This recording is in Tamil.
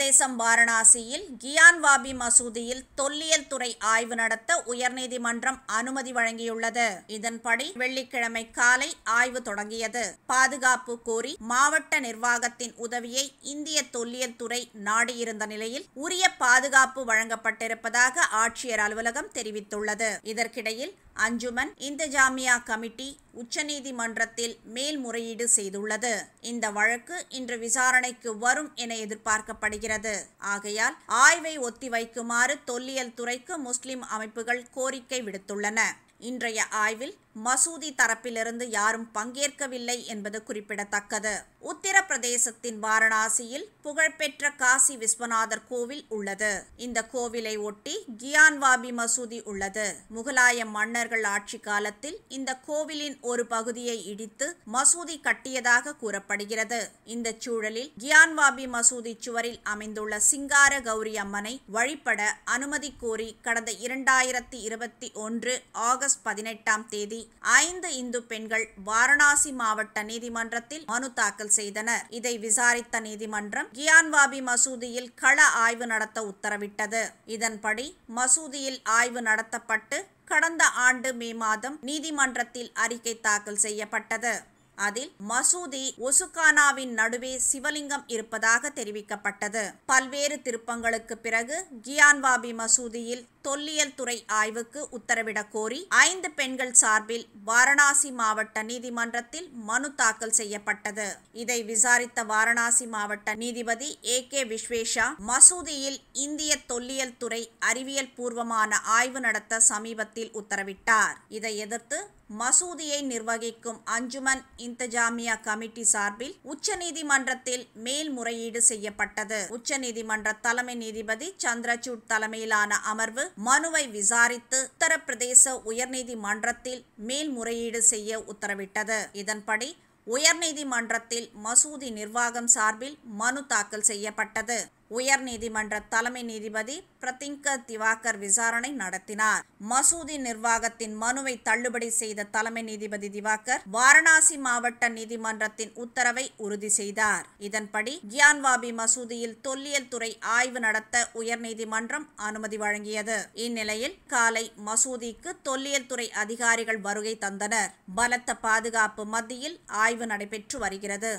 பிரதேசம் வாரணாசியில் வாபி மசூதியில் தொல்லியல் துறை ஆய்வு நடத்த உயர்நீதிமன்றம் அனுமதி வழங்கியுள்ளது இதன்படி வெள்ளிக்கிழமை காலை ஆய்வு தொடங்கியது பாதுகாப்பு கோரி மாவட்ட நிர்வாகத்தின் உதவியை இந்திய தொல்லியல் துறை நாடியிருந்த நிலையில் உரிய பாதுகாப்பு வழங்கப்பட்டிருப்பதாக ஆட்சியர் அலுவலகம் தெரிவித்துள்ளது இதற்கிடையில் அஞ்சுமன் இந்த ஜாமியா கமிட்டி உச்சநீதிமன்றத்தில் மேல்முறையீடு செய்துள்ளது இந்த வழக்கு இன்று விசாரணைக்கு வரும் என எதிர்பார்க்கப்படுகிறது வருகிறது ஆகையால் ஆய்வை ஒத்திவைக்குமாறு தொல்லியல் துறைக்கு முஸ்லிம் அமைப்புகள் கோரிக்கை விடுத்துள்ளன இன்றைய ஆய்வில் மசூதி தரப்பிலிருந்து யாரும் பங்கேற்கவில்லை என்பது குறிப்பிடத்தக்கது உத்தரப்பிரதேசத்தின் வாரணாசியில் புகழ்பெற்ற காசி விஸ்வநாதர் கோவில் உள்ளது இந்த கோவிலை ஒட்டி கியான்வாபி மசூதி உள்ளது முகலாய மன்னர்கள் ஆட்சி காலத்தில் இந்த கோவிலின் ஒரு பகுதியை இடித்து மசூதி கட்டியதாக கூறப்படுகிறது இந்த சூழலில் கியான்வாபி மசூதி சுவரில் அமைந்துள்ள சிங்கார கௌரி அம்மனை வழிபட அனுமதி கோரி கடந்த இரண்டாயிரத்தி இருபத்தி ஒன்று ஆகஸ்ட் ஆகஸ்ட் பதினெட்டாம் தேதி ஐந்து இந்து பெண்கள் வாரணாசி மாவட்ட நீதிமன்றத்தில் மனு தாக்கல் செய்தனர் இதை விசாரித்த நீதிமன்றம் கியான்வாபி மசூதியில் கள ஆய்வு நடத்த உத்தரவிட்டது இதன்படி மசூதியில் ஆய்வு நடத்தப்பட்டு கடந்த ஆண்டு மே மாதம் நீதிமன்றத்தில் அறிக்கை தாக்கல் செய்யப்பட்டது அதில் மசூதி ஒசுகானாவின் நடுவே சிவலிங்கம் இருப்பதாக தெரிவிக்கப்பட்டது பல்வேறு திருப்பங்களுக்கு பிறகு கியான்வாபி மசூதியில் தொல்லியல் துறை ஆய்வுக்கு உத்தரவிடக் கோரி ஐந்து பெண்கள் சார்பில் வாரணாசி மாவட்ட நீதிமன்றத்தில் மனு தாக்கல் செய்யப்பட்டது இதை விசாரித்த வாரணாசி மாவட்ட நீதிபதி ஏ கே விஸ்வேஷா மசூதியில் இந்திய தொல்லியல் துறை அறிவியல் பூர்வமான ஆய்வு நடத்த சமீபத்தில் உத்தரவிட்டார் இதை எதிர்த்து மசூதியை நிர்வகிக்கும் அஞ்சுமன் இந்தஜாமியா கமிட்டி சார்பில் உச்சநீதிமன்றத்தில் மேல்முறையீடு செய்யப்பட்டது உச்சநீதிமன்ற தலைமை நீதிபதி சந்திரசூட் தலைமையிலான அமர்வு மனுவை விசாரித்து உத்தரப்பிரதேச உயர்நீதிமன்றத்தில் மேல்முறையீடு செய்ய உத்தரவிட்டது இதன்படி உயர்நீதிமன்றத்தில் மசூதி நிர்வாகம் சார்பில் மனு தாக்கல் செய்யப்பட்டது உயர் நீதிமன்ற தலைமை நீதிபதி பிரதிங்க திவாகர் விசாரணை நடத்தினார் மசூதி நிர்வாகத்தின் மனுவை தள்ளுபடி செய்த தலைமை நீதிபதி திவாகர் வாரணாசி மாவட்ட நீதிமன்றத்தின் உத்தரவை உறுதி செய்தார் இதன்படி கியான்வாபி மசூதியில் தொல்லியல் துறை ஆய்வு நடத்த உயர்நீதிமன்றம் அனுமதி வழங்கியது இந்நிலையில் காலை மசூதிக்கு தொல்லியல் துறை அதிகாரிகள் வருகை தந்தனர் பலத்த பாதுகாப்பு மத்தியில் ஆய்வு நடைபெற்று வருகிறது